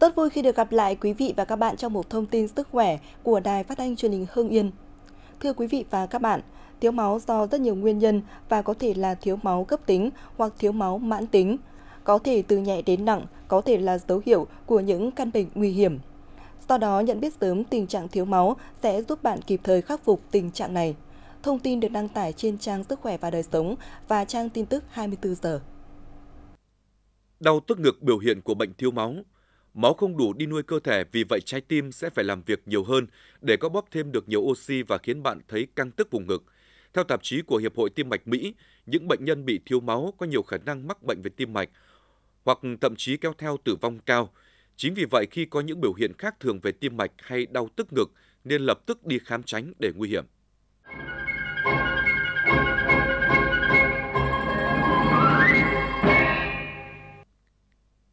Rất vui khi được gặp lại quý vị và các bạn trong một thông tin sức khỏe của Đài Phát thanh Truyền hình Hưng Yên. Thưa quý vị và các bạn, thiếu máu do rất nhiều nguyên nhân và có thể là thiếu máu cấp tính hoặc thiếu máu mãn tính, có thể từ nhẹ đến nặng, có thể là dấu hiệu của những căn bệnh nguy hiểm. Do đó, nhận biết sớm tình trạng thiếu máu sẽ giúp bạn kịp thời khắc phục tình trạng này. Thông tin được đăng tải trên trang Sức khỏe và đời sống và trang tin tức 24 giờ. Đau tức ngực biểu hiện của bệnh thiếu máu Máu không đủ đi nuôi cơ thể, vì vậy trái tim sẽ phải làm việc nhiều hơn để có bóp thêm được nhiều oxy và khiến bạn thấy căng tức vùng ngực. Theo tạp chí của Hiệp hội Tim mạch Mỹ, những bệnh nhân bị thiếu máu có nhiều khả năng mắc bệnh về tim mạch hoặc thậm chí kéo theo tử vong cao. Chính vì vậy khi có những biểu hiện khác thường về tim mạch hay đau tức ngực nên lập tức đi khám tránh để nguy hiểm.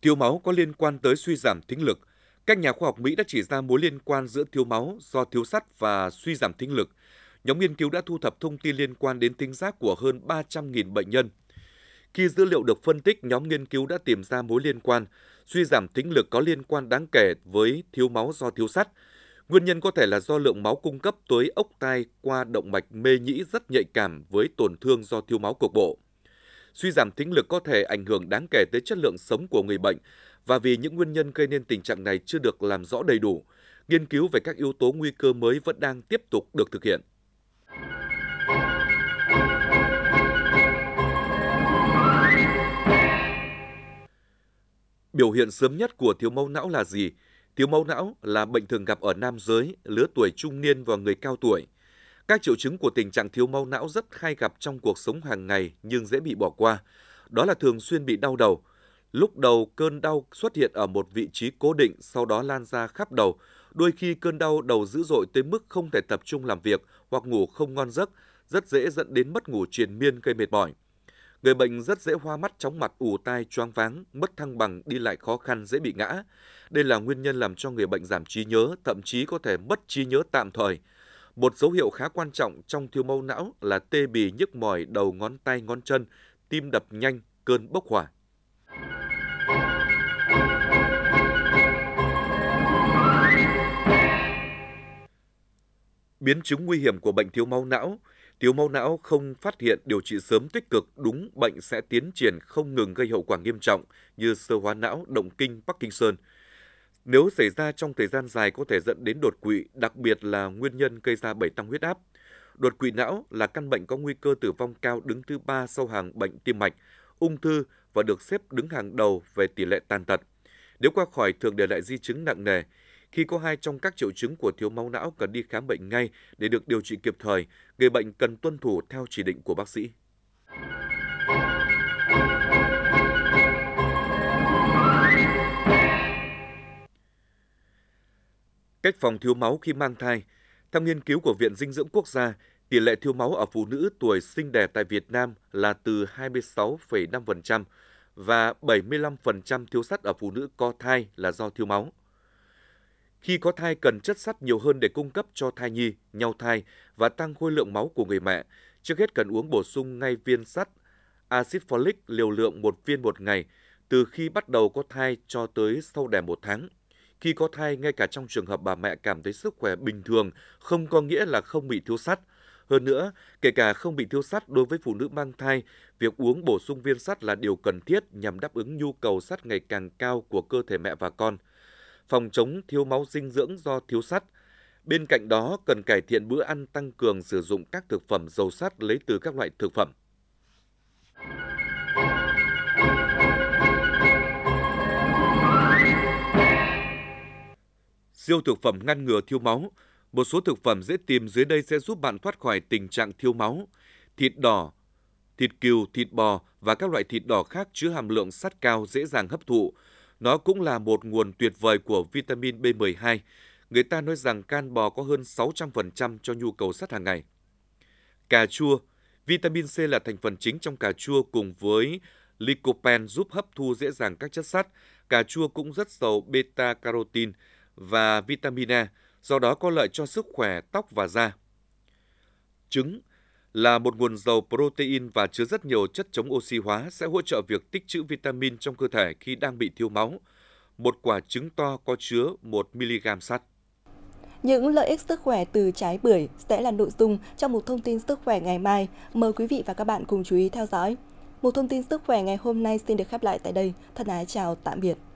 Thiếu máu có liên quan tới suy giảm thính lực. Các nhà khoa học Mỹ đã chỉ ra mối liên quan giữa thiếu máu do thiếu sắt và suy giảm thính lực. Nhóm nghiên cứu đã thu thập thông tin liên quan đến thính giác của hơn 300.000 bệnh nhân. Khi dữ liệu được phân tích, nhóm nghiên cứu đã tìm ra mối liên quan. Suy giảm thính lực có liên quan đáng kể với thiếu máu do thiếu sắt. Nguyên nhân có thể là do lượng máu cung cấp tới ốc tai qua động mạch mê nhĩ rất nhạy cảm với tổn thương do thiếu máu cục bộ suy giảm thính lực có thể ảnh hưởng đáng kể tới chất lượng sống của người bệnh và vì những nguyên nhân gây nên tình trạng này chưa được làm rõ đầy đủ, nghiên cứu về các yếu tố nguy cơ mới vẫn đang tiếp tục được thực hiện. Biểu hiện sớm nhất của thiếu máu não là gì? Thiếu máu não là bệnh thường gặp ở nam giới, lứa tuổi trung niên và người cao tuổi – các triệu chứng của tình trạng thiếu máu não rất hay gặp trong cuộc sống hàng ngày nhưng dễ bị bỏ qua. Đó là thường xuyên bị đau đầu. Lúc đầu cơn đau xuất hiện ở một vị trí cố định, sau đó lan ra khắp đầu. Đôi khi cơn đau đầu dữ dội tới mức không thể tập trung làm việc hoặc ngủ không ngon giấc, rất dễ dẫn đến mất ngủ triền miên gây mệt mỏi. Người bệnh rất dễ hoa mắt, chóng mặt, ù tai, choáng váng, mất thăng bằng, đi lại khó khăn, dễ bị ngã. Đây là nguyên nhân làm cho người bệnh giảm trí nhớ, thậm chí có thể mất trí nhớ tạm thời. Một dấu hiệu khá quan trọng trong thiếu máu não là tê bì nhức mỏi đầu ngón tay ngón chân, tim đập nhanh, cơn bốc hỏa. Biến chứng nguy hiểm của bệnh thiếu máu não Thiếu máu não không phát hiện điều trị sớm tích cực đúng bệnh sẽ tiến triển không ngừng gây hậu quả nghiêm trọng như sơ hóa não, động kinh, Parkinson – nếu xảy ra trong thời gian dài có thể dẫn đến đột quỵ, đặc biệt là nguyên nhân gây ra bệnh tăng huyết áp. Đột quỵ não là căn bệnh có nguy cơ tử vong cao đứng thứ ba sau hàng bệnh tim mạch, ung thư và được xếp đứng hàng đầu về tỷ lệ tàn tật. Nếu qua khỏi thường để lại di chứng nặng nề, khi có hai trong các triệu chứng của thiếu máu não cần đi khám bệnh ngay để được điều trị kịp thời, người bệnh cần tuân thủ theo chỉ định của bác sĩ. cách phòng thiếu máu khi mang thai. Theo nghiên cứu của Viện Dinh dưỡng Quốc gia, tỷ lệ thiếu máu ở phụ nữ tuổi sinh đẻ tại Việt Nam là từ 26,5% và 75% thiếu sắt ở phụ nữ có thai là do thiếu máu. Khi có thai cần chất sắt nhiều hơn để cung cấp cho thai nhi, nhau thai và tăng khối lượng máu của người mẹ. Trước hết cần uống bổ sung ngay viên sắt axit folic liều lượng một viên một ngày từ khi bắt đầu có thai cho tới sau đẻ một tháng. Khi có thai, ngay cả trong trường hợp bà mẹ cảm thấy sức khỏe bình thường, không có nghĩa là không bị thiếu sắt. Hơn nữa, kể cả không bị thiếu sắt đối với phụ nữ mang thai, việc uống bổ sung viên sắt là điều cần thiết nhằm đáp ứng nhu cầu sắt ngày càng cao của cơ thể mẹ và con. Phòng chống thiếu máu dinh dưỡng do thiếu sắt. Bên cạnh đó, cần cải thiện bữa ăn tăng cường sử dụng các thực phẩm giàu sắt lấy từ các loại thực phẩm. siêu thực phẩm ngăn ngừa thiếu máu. Một số thực phẩm dễ tìm dưới đây sẽ giúp bạn thoát khỏi tình trạng thiếu máu. Thịt đỏ, thịt cừu, thịt bò và các loại thịt đỏ khác chứa hàm lượng sắt cao dễ dàng hấp thụ. Nó cũng là một nguồn tuyệt vời của vitamin B12. Người ta nói rằng can bò có hơn 600% cho nhu cầu sắt hàng ngày. Cà chua, vitamin C là thành phần chính trong cà chua cùng với lycopene giúp hấp thu dễ dàng các chất sắt. Cà chua cũng rất giàu beta-carotene, và vitamin A, do đó có lợi cho sức khỏe tóc và da. Trứng là một nguồn dầu protein và chứa rất nhiều chất chống oxy hóa sẽ hỗ trợ việc tích trữ vitamin trong cơ thể khi đang bị thiếu máu. Một quả trứng to có chứa 1 mg sắt. Những lợi ích sức khỏe từ trái bưởi sẽ là nội dung trong một thông tin sức khỏe ngày mai. Mời quý vị và các bạn cùng chú ý theo dõi. Một thông tin sức khỏe ngày hôm nay xin được khép lại tại đây. Thân ái chào tạm biệt.